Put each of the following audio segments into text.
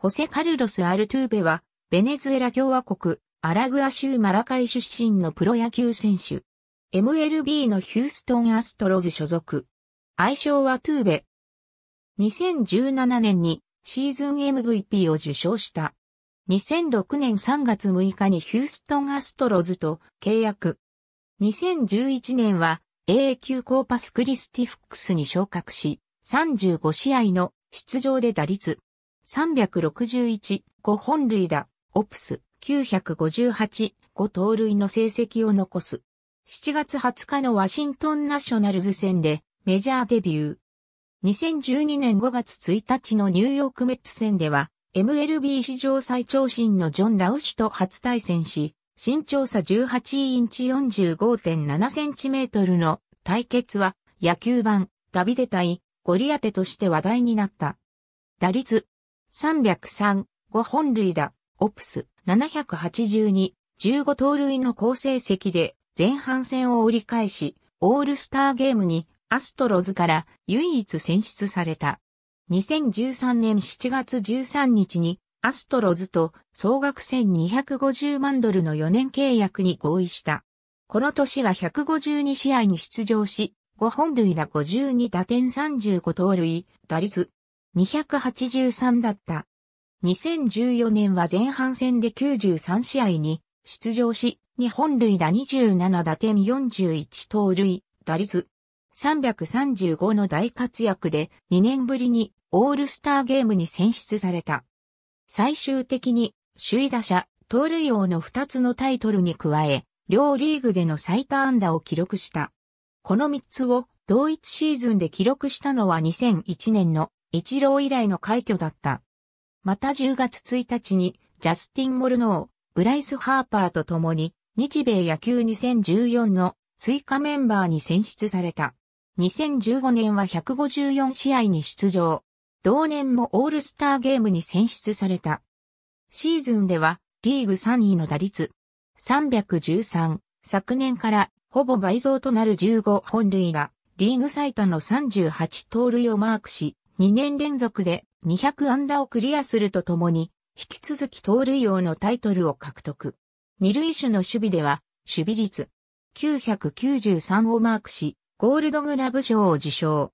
ホセ・カルロス・アルトゥーベは、ベネズエラ共和国、アラグア州マラカイ出身のプロ野球選手。MLB のヒューストン・アストロズ所属。愛称はトゥーベ。2017年にシーズン MVP を受賞した。2006年3月6日にヒューストン・アストロズと契約。2011年は AA 級コーパス・クリスティフックスに昇格し、35試合の出場で打率361、5本塁打、オプス、958、5盗塁の成績を残す。7月20日のワシントンナショナルズ戦でメジャーデビュー。2012年5月1日のニューヨークメッツ戦では MLB 史上最長身のジョン・ラウシュと初対戦し、身長差18インチ45.7センチメートルの対決は野球版ダビデ対ゴリアテとして話題になった。打率303、5本類打、オプス、782、15盗塁の好成績で前半戦を折り返し、オールスターゲームにアストロズから唯一選出された。2013年7月13日にアストロズと総額1250万ドルの4年契約に合意した。この年は152試合に出場し、5本塁打52打点35盗塁、打率283だった。2014年は前半戦で93試合に出場し、日本塁打27打点41盗塁、打率335の大活躍で2年ぶりにオールスターゲームに選出された。最終的に首位打者、盗塁王の2つのタイトルに加え、両リーグでの最多安打を記録した。この3つを同一シーズンで記録したのは2001年の一郎以来の快挙だった。また10月1日に、ジャスティン・モルノー、ブライス・ハーパーと共に、日米野球2014の追加メンバーに選出された。2015年は154試合に出場。同年もオールスターゲームに選出された。シーズンではリーグ3位の打率313、昨年からほぼ倍増となる15本塁打、リーグ最多の38盗塁をマークし、2年連続で200安打をクリアするとともに、引き続き盗塁王のタイトルを獲得。二塁手の守備では、守備率993をマークし、ゴールドグラブ賞を受賞。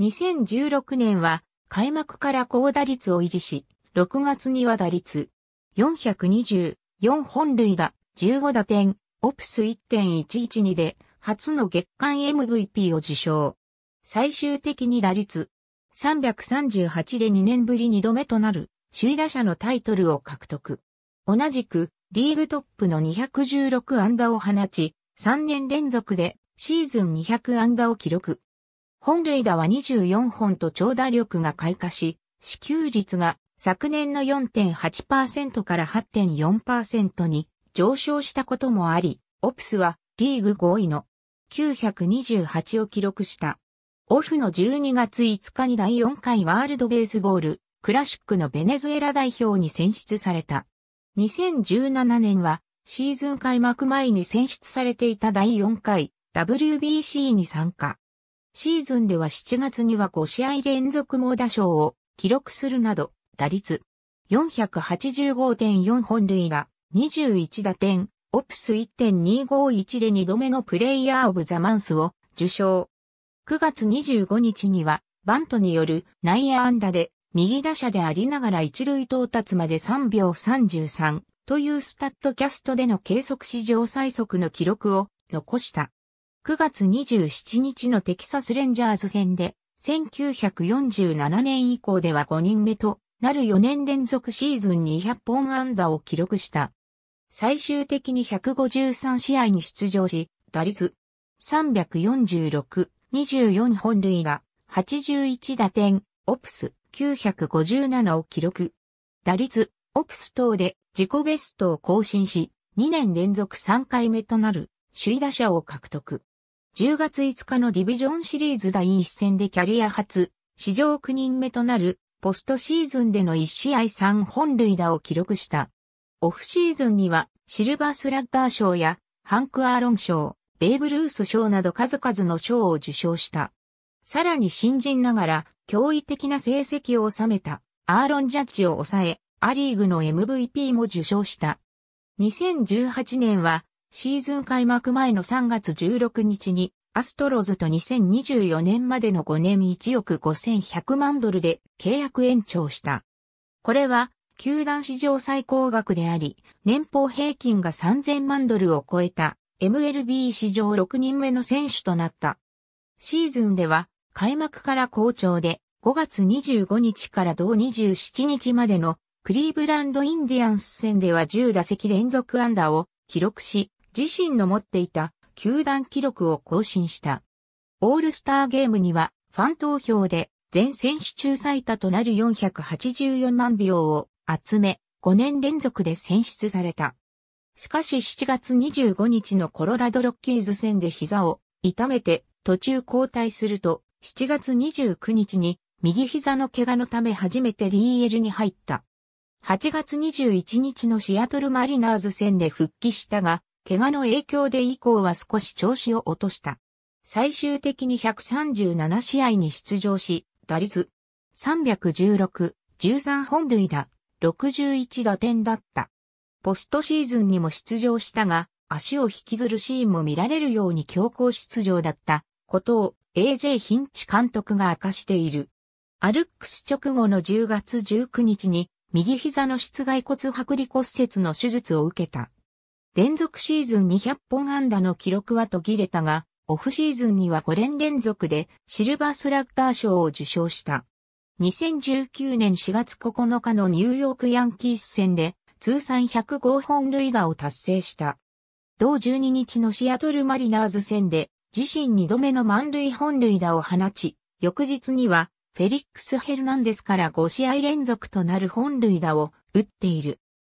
2016年は、開幕から高打率を維持し、6月には打率424本塁打15打点、オプス1.112で初の月間 MVP を受賞。最終的に打率338で2年ぶり2度目となる首位打者のタイトルを獲得。同じくリーグトップの216安打を放ち、3年連続でシーズン200安打を記録。本塁打は24本と長打力が開花し、支給率が昨年の4.8%から8.4%に上昇したこともあり、オプスはリーグ5位の928を記録した。オフの12月5日に第4回ワールドベースボールクラシックのベネズエラ代表に選出された。2017年はシーズン開幕前に選出されていた第4回 WBC に参加。シーズンでは7月には5試合連続猛打賞を記録するなど、打率485.4本塁打、21打点、オプス1.251で2度目のプレイヤーオブザマンスを受賞。9月25日には、バントによる内野安打で、右打者でありながら一塁到達まで3秒33というスタッドキャストでの計測史上最速の記録を残した。9月27日のテキサスレンジャーズ戦で、1947年以降では5人目となる4年連続シーズン200本安打を記録した。最終的に153試合に出場し、打率346、24本塁打、81打点、オプス957を記録。打率、オプス等で自己ベストを更新し、2年連続3回目となる首位打者を獲得。10月5日のディビジョンシリーズ第1戦でキャリア初、史上9人目となるポストシーズンでの1試合3本塁打を記録した。オフシーズンにはシルバースラッガー賞やハンク・アーロン賞、ベーブ・ルース賞など数々の賞を受賞した。さらに新人ながら驚異的な成績を収めたアーロン・ジャッジを抑え、ア・リーグの MVP も受賞した。2018年はシーズン開幕前の3月16日にアストロズと2024年までの5年1億5100万ドルで契約延長した。これは球団史上最高額であり、年俸平均が3000万ドルを超えた MLB 史上6人目の選手となった。シーズンでは開幕から好調で5月25日から同27日までのクリーブランドインディアンス戦では10打席連続安打を記録し、自身の持っていた球団記録を更新した。オールスターゲームにはファン投票で全選手中最多となる484万票を集め、5年連続で選出された。しかし7月25日のコロラドロッキーズ戦で膝を痛めて途中交代すると7月29日に右膝の怪我のため初めて DL に入った。8月21日のシアトルマリナーズ戦で復帰したが、怪我の影響で以降は少し調子を落とした。最終的に137試合に出場し、打率316、13本塁打、61打点だった。ポストシーズンにも出場したが、足を引きずるシーンも見られるように強行出場だったことを AJ ヒンチ監督が明かしている。アルックス直後の10月19日に右膝の室外骨剥離骨折の手術を受けた。連続シーズン200本安打の記録は途切れたが、オフシーズンには5連連続でシルバースラッガー賞を受賞した。2019年4月9日のニューヨークヤンキース戦で通算105本塁打を達成した。同12日のシアトルマリナーズ戦で自身2度目の満塁本塁打を放ち、翌日にはフェリックス・ヘルナンデスから5試合連続となる本塁打を打っている。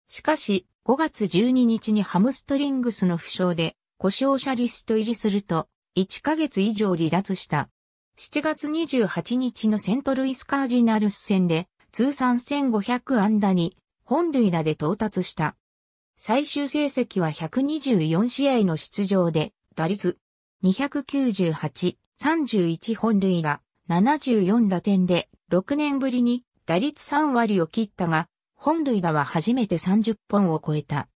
しかし、5月12日にハムストリングスの負傷で故障者リスト入りすると、1ヶ月以上離脱した。7月28日のセントルイスカージナルス戦で通算1500安打に本塁打で到達した。最終成績は124試合の出場で、打率298、31本塁打、74打点で、6年ぶりに打率3割を切ったが、本塁打は初めて30本を超えた。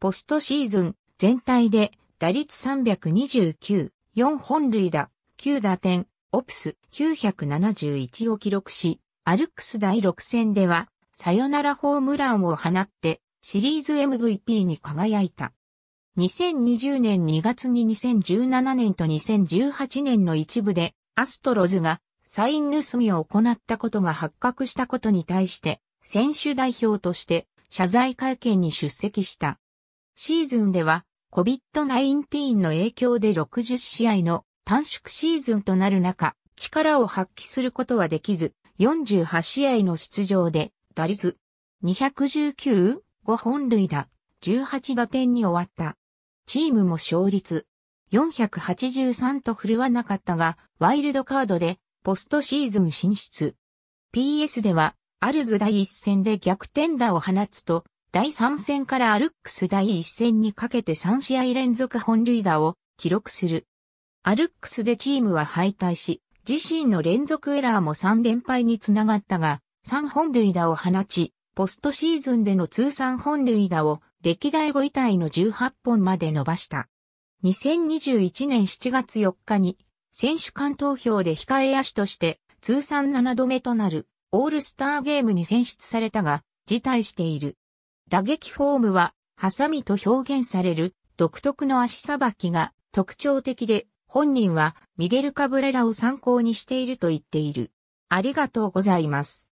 ポストシーズン全体で打率329、4本塁打、9打点、オプス971を記録し、アルックス第6戦ではサヨナラホームランを放ってシリーズ MVP に輝いた。2020年2月に2017年と2018年の一部でアストロズがサイン盗みを行ったことが発覚したことに対して選手代表として謝罪会見に出席した。シーズンでは COVID-19 の影響で60試合の短縮シーズンとなる中、力を発揮することはできず、48試合の出場で打率219、5本塁打、18打点に終わった。チームも勝率483と振るわなかったが、ワイルドカードでポストシーズン進出。PS では、アルズ第1戦で逆転打を放つと、第3戦からアルックス第1戦にかけて3試合連続本塁打を記録する。アルックスでチームは敗退し、自身の連続エラーも3連敗につながったが、3本塁打を放ち、ポストシーズンでの通算本塁打を歴代5位体の18本まで伸ばした。2021年7月4日に選手間投票で控え野手として通算7度目となるオールスターゲームに選出されたが辞退している。打撃フォームはハサミと表現される独特の足さばきが特徴的で本人はミゲル・カブレラを参考にしていると言っている。ありがとうございます。